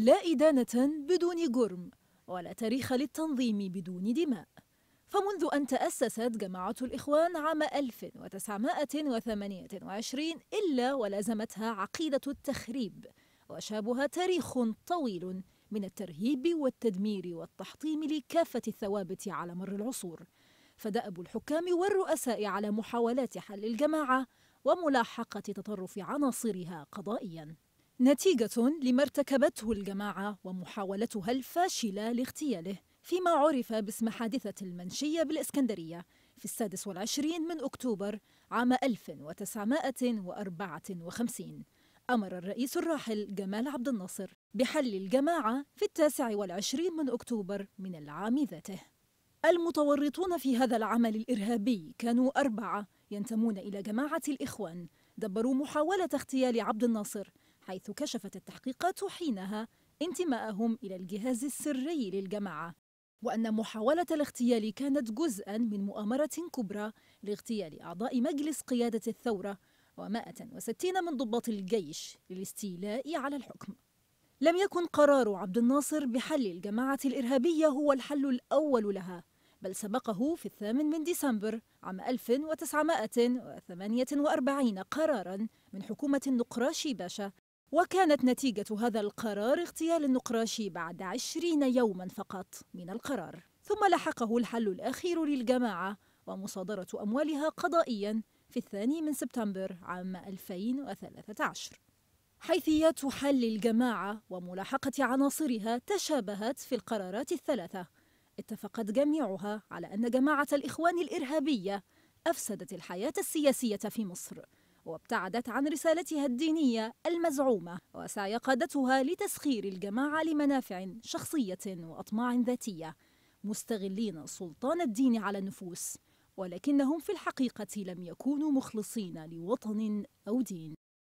لا إدانة بدون جرم ولا تاريخ للتنظيم بدون دماء فمنذ أن تأسست جماعة الإخوان عام 1928 إلا ولازمتها عقيدة التخريب وشابها تاريخ طويل من الترهيب والتدمير والتحطيم لكافة الثوابت على مر العصور فدأب الحكام والرؤساء على محاولات حل الجماعة وملاحقة تطرف عناصرها قضائياً نتيجة لما ارتكبته الجماعة ومحاولتها الفاشلة لاغتياله فيما عرف باسم حادثة المنشية بالإسكندرية في السادس والعشرين من أكتوبر عام 1954 أمر الرئيس الراحل جمال عبد الناصر بحل الجماعة في التاسع والعشرين من أكتوبر من العام ذاته المتورطون في هذا العمل الإرهابي كانوا أربعة ينتمون إلى جماعة الإخوان دبروا محاولة اغتيال عبد الناصر حيث كشفت التحقيقات حينها انتماءهم إلى الجهاز السري للجماعة وأن محاولة الاغتيال كانت جزءا من مؤامرة كبرى لاغتيال أعضاء مجلس قيادة الثورة و160 من ضباط الجيش للاستيلاء على الحكم لم يكن قرار عبد الناصر بحل الجماعة الإرهابية هو الحل الأول لها بل سبقه في الثامن من ديسمبر عام 1948 قرارا من حكومة النقراشي باشا وكانت نتيجة هذا القرار اغتيال النقراشي بعد عشرين يوما فقط من القرار ثم لحقه الحل الأخير للجماعة ومصادرة أموالها قضائيا في الثاني من سبتمبر عام 2013 حيثيات حل الجماعة وملاحقة عناصرها تشابهت في القرارات الثلاثة اتفقت جميعها على أن جماعة الإخوان الإرهابية أفسدت الحياة السياسية في مصر وابتعدت عن رسالتها الدينية المزعومة وسعي قادتها لتسخير الجماعة لمنافع شخصية وأطماع ذاتية مستغلين سلطان الدين على النفوس ولكنهم في الحقيقة لم يكونوا مخلصين لوطن أو دين